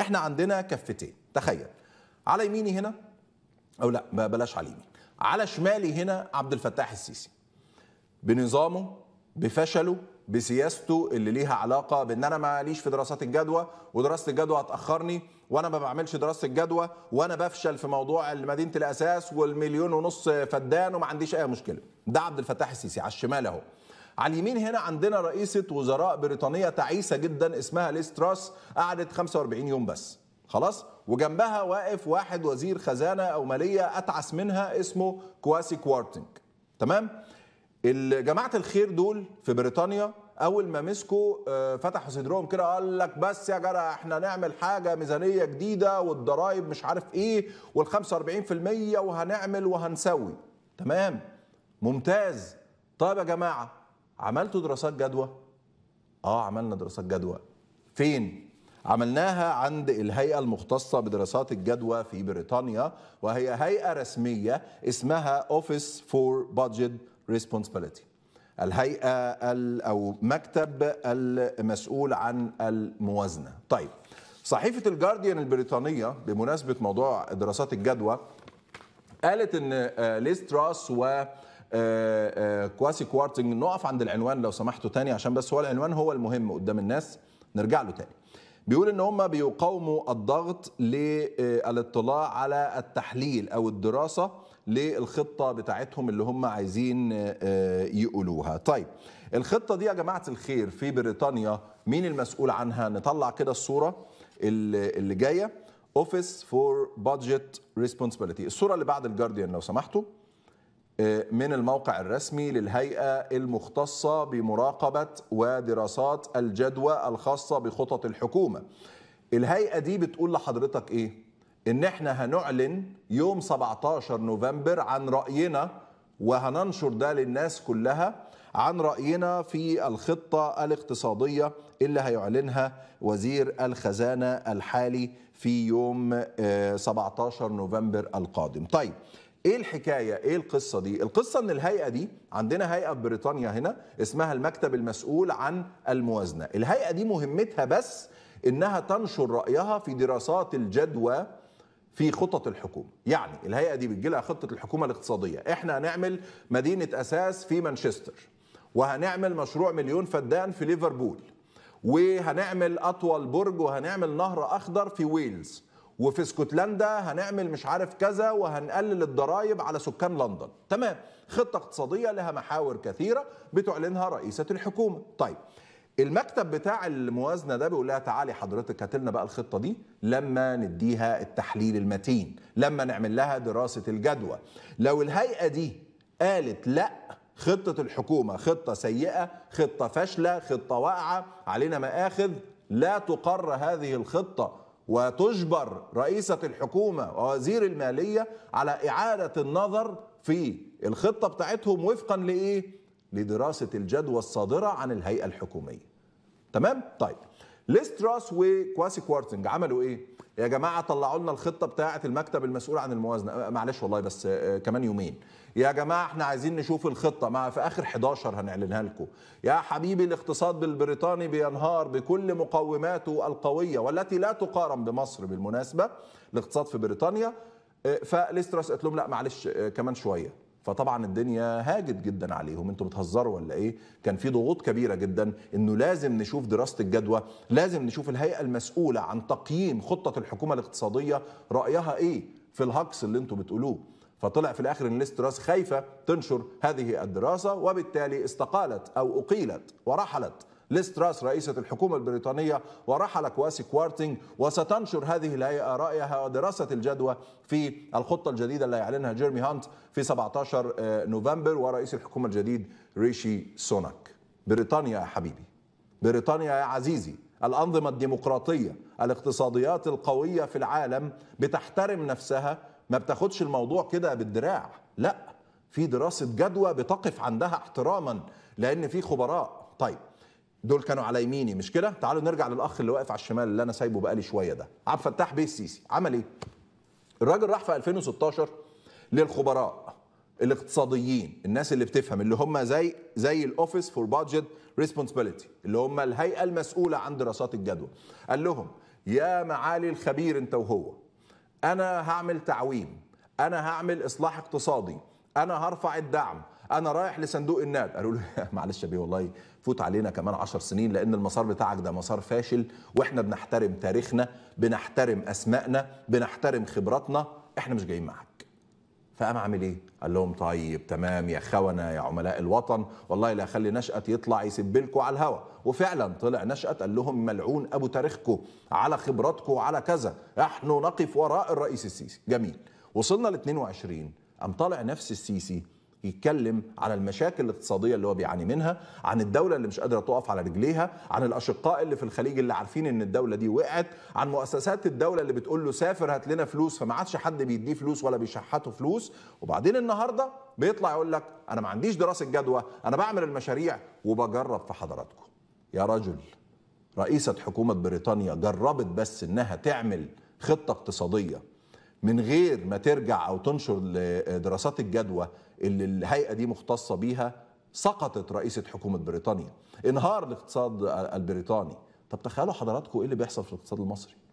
احنا عندنا كفتين تخيل على يميني هنا او لا بلاش على يميني على شمالي هنا عبد الفتاح السيسي بنظامه بفشله بسياسته اللي ليها علاقه بان انا ماليش في دراسات الجدوى ودراسه الجدوى هتاخرني وانا ما بعملش دراسه الجدوى وانا بفشل في موضوع مدينه الاساس والمليون ونص فدان وما عنديش اي مشكله ده عبد الفتاح السيسي على الشمال اهو على اليمين هنا عندنا رئيسة وزراء بريطانية تعيسة جدا اسمها ليز تراس قعدت 45 يوم بس خلاص وجنبها واقف واحد وزير خزانة أو مالية أتعس منها اسمه كواسي كوارتنج تمام جماعة الخير دول في بريطانيا اول ما مسكوا آه، فتحوا صدرهم كده قال لك بس يا جدع احنا نعمل حاجه ميزانيه جديده والضرايب مش عارف ايه وال45% وهنعمل وهنسوي تمام ممتاز طيب يا جماعه عملتوا دراسات جدوى؟ اه عملنا دراسات جدوى فين؟ عملناها عند الهيئة المختصة بدراسات الجدوى في بريطانيا وهي هيئة رسمية اسمها Office for Budget Responsibility الهيئة أو مكتب المسؤول عن الموازنة طيب صحيفة الجارديان البريطانية بمناسبة موضوع دراسات الجدوى قالت ان آه، ليز تراس و آه، آه، كواسي كوارتنج نقف عند العنوان لو سمحتوا تاني عشان بس هو العنوان هو المهم قدام الناس نرجع له تاني بيقول ان هم بيقاوموا الضغط للاطلاع آه، على التحليل او الدراسه للخطه بتاعتهم اللي هم عايزين يقولوها طيب الخطه دي يا جماعه الخير في بريطانيا مين المسؤول عنها نطلع كده الصوره اللي جايه اوفيس فور بادجت ريسبونسبيلتي الصوره اللي بعد الجارديان لو سمحتوا من الموقع الرسمي للهيئة المختصة بمراقبة ودراسات الجدوى الخاصة بخطط الحكومة الهيئة دي بتقول لحضرتك إيه؟ إن إحنا هنعلن يوم 17 نوفمبر عن رأينا وهننشر ده للناس كلها عن رأينا في الخطة الاقتصادية اللي هيعلنها وزير الخزانة الحالي في يوم 17 آه، نوفمبر القادم طيب ايه الحكايه ايه القصه دي القصه ان الهيئه دي عندنا هيئه في بريطانيا هنا اسمها المكتب المسؤول عن الموازنه الهيئه دي مهمتها بس انها تنشر رايها في دراسات الجدوى في خطط الحكومه يعني الهيئه دي بتجي لها خطه الحكومه الاقتصاديه احنا هنعمل مدينه اساس في مانشستر وهنعمل مشروع مليون فدان في ليفربول وهنعمل اطول برج وهنعمل نهر اخضر في ويلز وفي اسكتلندا هنعمل مش عارف كذا وهنقلل الضرائب على سكان لندن تمام خطة اقتصادية لها محاور كثيرة بتعلنها رئيسة الحكومة طيب المكتب بتاع الموازنه ده بيقول لها تعالي حضرتك هات لنا بقى الخطه دي لما نديها التحليل المتين، لما نعمل لها دراسه الجدوى. لو الهيئه دي قالت لا خطه الحكومه خطه سيئه، خطه فاشله، خطه واقعه، علينا مآخذ، لا تقر هذه الخطه وتجبر رئيسة الحكومة ووزير المالية على إعادة النظر في الخطة بتاعتهم وفقا لإيه؟ لدراسة الجدوى الصادرة عن الهيئة الحكومية تمام؟ طيب ليستراس وكواسي كوارتنج عملوا إيه؟ يا جماعه طلعوا لنا الخطه بتاعه المكتب المسؤول عن الموازنه أه، معلش والله بس أه، أه، كمان يومين يا جماعه احنا عايزين نشوف الخطه مع في اخر 11 هنعلنها لكم يا حبيبي الاقتصاد البريطاني بينهار بكل مقوماته القويه والتي لا تقارن بمصر بالمناسبه الاقتصاد في بريطانيا فليسترس قالت لهم لا معلش كمان شويه فطبعا الدنيا هاجت جدا عليهم انتوا بتهزروا ولا ايه كان في ضغوط كبيره جدا انه لازم نشوف دراسه الجدوى لازم نشوف الهيئه المسؤوله عن تقييم خطه الحكومه الاقتصاديه رايها ايه في الهجص اللي انتوا بتقولوه فطلع في الاخر ان الاستراس خايفه تنشر هذه الدراسه وبالتالي استقالت او اقيلت ورحلت لستراس رئيسة الحكومة البريطانية ورحل كواسي كوارتينج وستنشر هذه الهيئة رأيها ودراسة الجدوى في الخطة الجديدة اللي يعلنها جيرمي هانت في 17 آه، نوفمبر ورئيس الحكومة الجديد ريشي سوناك بريطانيا يا حبيبي بريطانيا يا عزيزي الأنظمة الديمقراطية الاقتصاديات القوية في العالم بتحترم نفسها ما بتاخدش الموضوع كده بالدراع لا في دراسة جدوى بتقف عندها احتراما لأن في خبراء طيب دول كانوا على يميني مش كده تعالوا نرجع للاخ اللي واقف على الشمال اللي انا سايبه بقالي شويه ده عبد الفتاح بيه السيسي عمل ايه الراجل راح في 2016 للخبراء الاقتصاديين الناس اللي بتفهم اللي هم زي زي الاوفيس فور بادجت ريسبونسبيلتي اللي هم الهيئه المسؤوله عن دراسات الجدوى قال لهم يا معالي الخبير انت وهو انا هعمل تعويم انا هعمل اصلاح اقتصادي انا هرفع الدعم انا رايح لصندوق النقد قالوا له معلش يا بيه والله فوت علينا كمان 10 سنين لان المسار بتاعك ده مسار فاشل واحنا بنحترم تاريخنا بنحترم اسمائنا بنحترم خبراتنا احنا مش جايين معاك فقام عامل ايه؟ قال لهم طيب تمام يا خونه يا عملاء الوطن والله لا اخلي نشأت يطلع يسب لكم على الهوا وفعلا طلع نشأت قال لهم ملعون ابو تاريخكم على خبراتكم على كذا احنا نقف وراء الرئيس السيسي جميل وصلنا ل 22 قام طالع نفس السيسي يتكلم على المشاكل الاقتصاديه اللي هو بيعاني منها عن الدوله اللي مش قادره تقف على رجليها عن الاشقاء اللي في الخليج اللي عارفين ان الدوله دي وقعت عن مؤسسات الدوله اللي بتقول له سافر هات لنا فلوس فما عادش حد بيديه فلوس ولا بيشحته فلوس وبعدين النهارده بيطلع يقول لك انا ما عنديش دراسه جدوى انا بعمل المشاريع وبجرب في حضراتكم يا رجل رئيسه حكومه بريطانيا جربت بس انها تعمل خطه اقتصاديه من غير ما ترجع او تنشر لدراسات الجدوى اللي الهيئه دي مختصه بيها سقطت رئيسه حكومه بريطانيا انهار الاقتصاد البريطاني طب تخيلوا حضراتكم ايه اللي بيحصل في الاقتصاد المصري